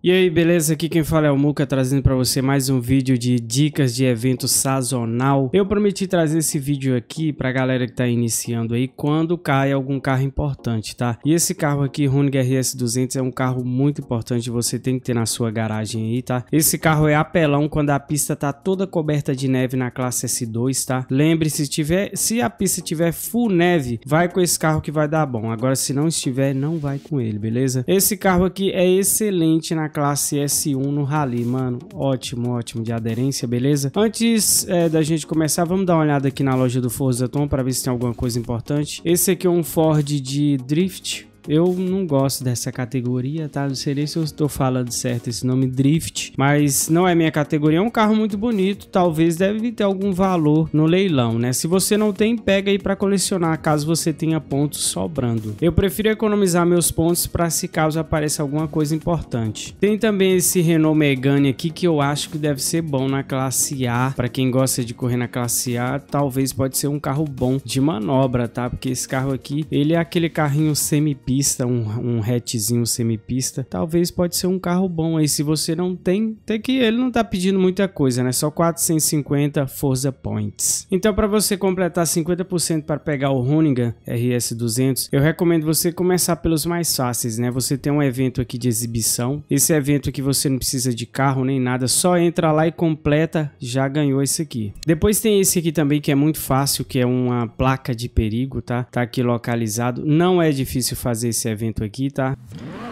E aí, beleza? Aqui quem fala é o Muca, trazendo para você mais um vídeo de dicas de evento sazonal. Eu prometi trazer esse vídeo aqui pra galera que tá iniciando aí quando cai algum carro importante, tá? E esse carro aqui, Honig RS200, é um carro muito importante, você tem que ter na sua garagem aí, tá? Esse carro é apelão quando a pista tá toda coberta de neve na classe S2, tá? Lembre-se, se, tiver, se a pista tiver full neve, vai com esse carro que vai dar bom. Agora, se não estiver, não vai com ele, beleza? Esse carro aqui é excelente na classe S1 no Rally, mano. Ótimo, ótimo de aderência, beleza? Antes é, da gente começar, vamos dar uma olhada aqui na loja do Forza Tom para ver se tem alguma coisa importante. Esse aqui é um Ford de Drift, eu não gosto dessa categoria, tá? Não sei nem se eu estou falando certo esse nome Drift, mas não é minha categoria. É um carro muito bonito, talvez deve ter algum valor no leilão, né? Se você não tem, pega aí para colecionar, caso você tenha pontos sobrando. Eu prefiro economizar meus pontos para se caso apareça alguma coisa importante. Tem também esse Renault Megane aqui que eu acho que deve ser bom na classe A. Para quem gosta de correr na classe A, talvez pode ser um carro bom de manobra, tá? Porque esse carro aqui, ele é aquele carrinho semi-pista pista, um, um hatchzinho semipista, talvez pode ser um carro bom aí. Se você não tem, até que ele não tá pedindo muita coisa, né? Só 450 Forza Points. Então, para você completar 50% para pegar o Hoonigan RS200, eu recomendo você começar pelos mais fáceis, né? Você tem um evento aqui de exibição. Esse evento que você não precisa de carro nem nada, só entra lá e completa, já ganhou esse aqui. Depois tem esse aqui também que é muito fácil, que é uma placa de perigo, tá? Tá aqui localizado. Não é difícil fazer fazer esse evento aqui, tá?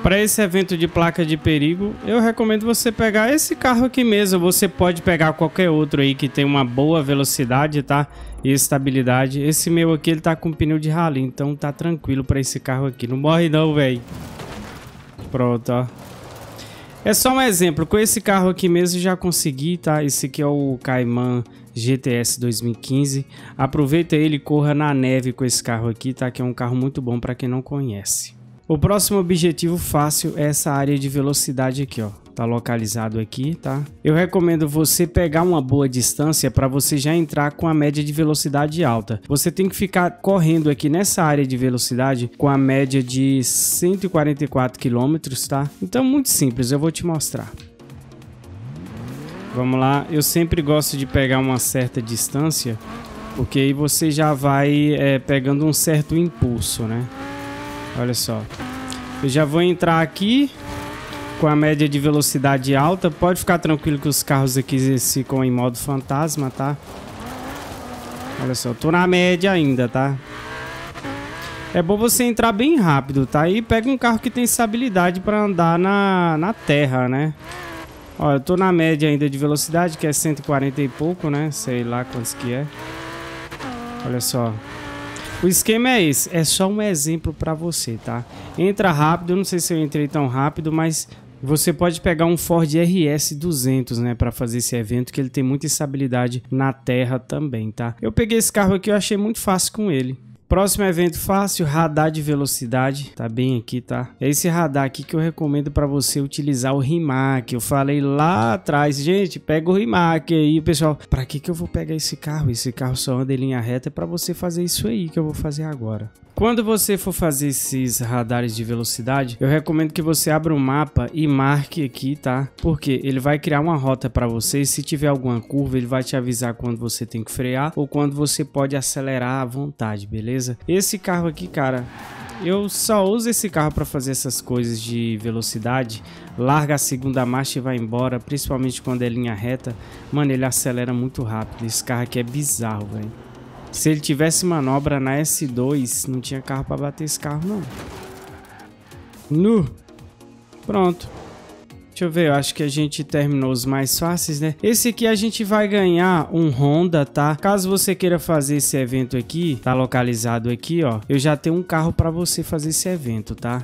Para esse evento de placa de perigo, eu recomendo você pegar esse carro aqui mesmo. Você pode pegar qualquer outro aí que tem uma boa velocidade, tá? E estabilidade. Esse meu aqui, ele tá com pneu de rally, então tá tranquilo para esse carro aqui. Não morre não, velho. Pronto, ó. É só um exemplo. Com esse carro aqui mesmo já consegui, tá? Esse aqui é o Cayman GTS 2015. Aproveita ele, corra na neve com esse carro aqui, tá? Que é um carro muito bom para quem não conhece. O próximo objetivo fácil é essa área de velocidade aqui, ó. Tá localizado aqui, tá? Eu recomendo você pegar uma boa distância para você já entrar com a média de velocidade alta. Você tem que ficar correndo aqui nessa área de velocidade com a média de 144 km, tá? Então muito simples, eu vou te mostrar. Vamos lá, eu sempre gosto de pegar uma certa distância, porque aí você já vai é, pegando um certo impulso, né? Olha só. Eu já vou entrar aqui com a média de velocidade alta. Pode ficar tranquilo que os carros aqui ficam em modo fantasma, tá? Olha só, tô na média ainda, tá? É bom você entrar bem rápido, tá? E pega um carro que tem estabilidade para andar na, na terra, né? Olha, eu tô na média ainda de velocidade, que é 140 e pouco, né? Sei lá quantos que é. Olha só. O esquema é esse, é só um exemplo para você, tá? Entra rápido, eu não sei se eu entrei tão rápido, mas você pode pegar um Ford RS 200, né, para fazer esse evento que ele tem muita estabilidade na terra também, tá? Eu peguei esse carro aqui, eu achei muito fácil com ele. Próximo evento fácil, radar de velocidade, tá bem aqui, tá? É esse radar aqui que eu recomendo para você utilizar o Rimac. Eu falei lá atrás, gente, pega o Rimac aí, pessoal. Para que que eu vou pegar esse carro? Esse carro só anda em linha reta é para você fazer isso aí que eu vou fazer agora. Quando você for fazer esses radares de velocidade, eu recomendo que você abra o um mapa e marque aqui, tá? Porque ele vai criar uma rota para você. Se tiver alguma curva, ele vai te avisar quando você tem que frear ou quando você pode acelerar à vontade, beleza? Esse carro aqui, cara, eu só uso esse carro para fazer essas coisas de velocidade. Larga a segunda marcha e vai embora, principalmente quando é linha reta. Mano, ele acelera muito rápido. Esse carro aqui é bizarro, velho. Se ele tivesse manobra na S2, não tinha carro pra bater esse carro, não. Nu. Pronto. Deixa eu ver, eu acho que a gente terminou os mais fáceis, né? Esse aqui a gente vai ganhar um Honda, tá? Caso você queira fazer esse evento aqui, tá localizado aqui, ó. Eu já tenho um carro pra você fazer esse evento, tá?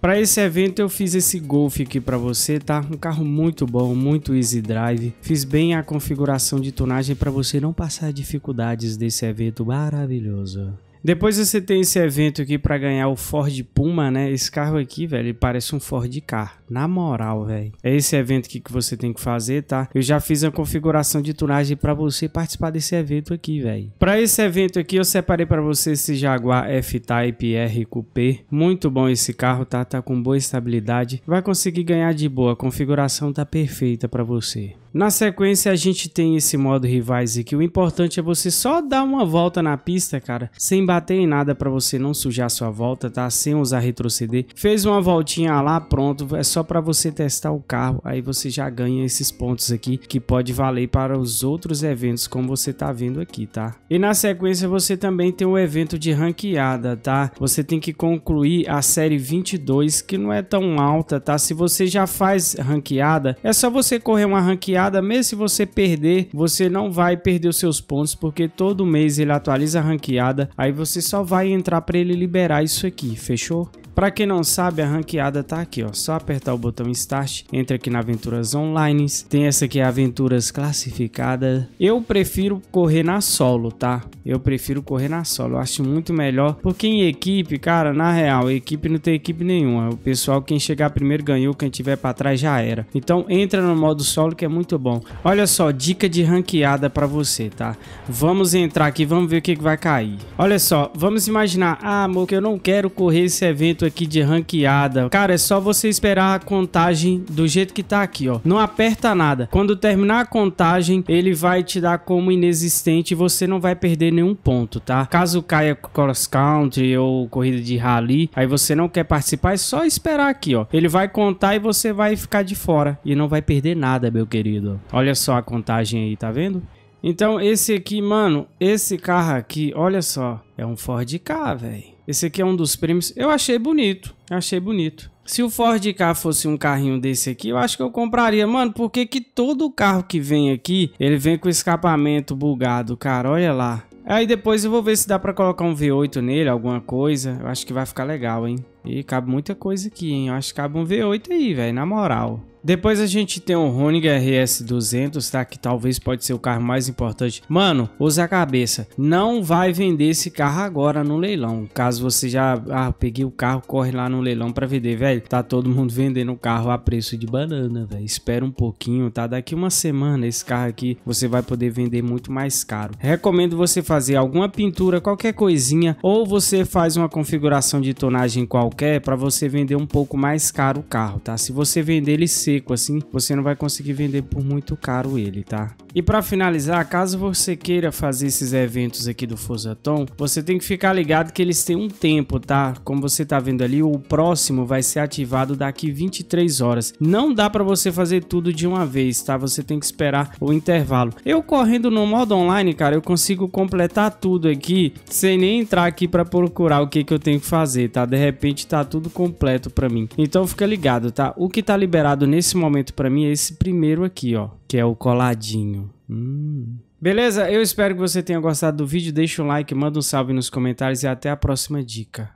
Para esse evento eu fiz esse Golf aqui para você, tá? Um carro muito bom, muito easy drive. Fiz bem a configuração de tonagem para você não passar dificuldades desse evento maravilhoso. Depois você tem esse evento aqui para ganhar o Ford Puma, né? Esse carro aqui, velho, ele parece um Ford Car. Na moral, velho. É esse evento aqui que você tem que fazer, tá? Eu já fiz a configuração de tunagem para você participar desse evento aqui, velho. Para esse evento aqui, eu separei para você esse Jaguar F-Type R Coupé. Muito bom esse carro, tá? Tá com boa estabilidade. Vai conseguir ganhar de boa. A configuração tá perfeita para você. Na sequência, a gente tem esse modo rivais aqui. O importante é você só dar uma volta na pista, cara, sem bater em nada para você não sujar sua volta, tá? Sem usar retroceder. Fez uma voltinha lá, pronto. É só para você testar o carro. Aí você já ganha esses pontos aqui que pode valer para os outros eventos, como você tá vendo aqui, tá? E na sequência, você também tem o evento de ranqueada, tá? Você tem que concluir a série 22, que não é tão alta, tá? Se você já faz ranqueada, é só você correr uma ranqueada ranqueada. Mesmo se você perder, você não vai perder os seus pontos, porque todo mês ele atualiza a ranqueada. Aí você só vai entrar para ele liberar isso aqui, fechou? Para quem não sabe, a ranqueada tá aqui, ó. Só apertar o botão Start, entra aqui na Aventuras Online. Tem essa aqui, Aventuras Classificada. Eu prefiro correr na solo, tá? Eu prefiro correr na solo. Eu acho muito melhor. Porque em equipe, cara, na real, equipe não tem equipe nenhuma. O pessoal, quem chegar primeiro ganhou, quem tiver para trás já era. Então entra no modo solo que é muito bom. Olha só, dica de ranqueada para você, tá? Vamos entrar aqui, vamos ver o que, que vai cair. Olha só, vamos imaginar, ah, amor, que eu não quero correr esse evento aqui de ranqueada. Cara, é só você esperar a contagem do jeito que tá aqui, ó. Não aperta nada. Quando terminar a contagem, ele vai te dar como inexistente e você não vai perder nenhum ponto, tá? Caso caia cross country ou corrida de rally, aí você não quer participar, é só esperar aqui, ó. Ele vai contar e você vai ficar de fora e não vai perder nada, meu querido. Olha só a contagem aí, tá vendo? Então, esse aqui, mano, esse carro aqui, olha só, é um Ford K, velho. Esse aqui é um dos prêmios. Eu achei bonito. Achei bonito. Se o Ford K fosse um carrinho desse aqui, eu acho que eu compraria. Mano, porque que todo carro que vem aqui, ele vem com escapamento bugado, cara? Olha lá. Aí depois eu vou ver se dá pra colocar um V8 nele, alguma coisa. Eu acho que vai ficar legal, hein? E cabe muita coisa aqui, hein? Eu acho que cabe um V8 aí, velho, na moral. Depois a gente tem o Honig RS200, tá? Que talvez pode ser o carro mais importante. Mano, usa a cabeça. Não vai vender esse carro agora no leilão. Caso você já... Ah, peguei o carro, corre lá no leilão pra vender, velho. Tá todo mundo vendendo o carro a preço de banana, velho. Espera um pouquinho, tá? Daqui uma semana esse carro aqui você vai poder vender muito mais caro. Recomendo você fazer alguma pintura, qualquer coisinha. Ou você faz uma configuração de tonagem qualquer pra você vender um pouco mais caro o carro, tá? Se você vender ele seco rico assim, você não vai conseguir vender por muito caro ele, tá? E para finalizar, caso você queira fazer esses eventos aqui do Forzaton, você tem que ficar ligado que eles têm um tempo, tá? Como você tá vendo ali, o próximo vai ser ativado daqui 23 horas. Não dá para você fazer tudo de uma vez, tá? Você tem que esperar o intervalo. Eu correndo no modo online, cara, eu consigo completar tudo aqui sem nem entrar aqui para procurar o que que eu tenho que fazer, tá? De repente tá tudo completo para mim. Então fica ligado, tá? O que tá liberado nesse momento para mim é esse primeiro aqui, ó que é o coladinho. Hum. Beleza? Eu espero que você tenha gostado do vídeo. Deixa um like, manda um salve nos comentários e até a próxima dica.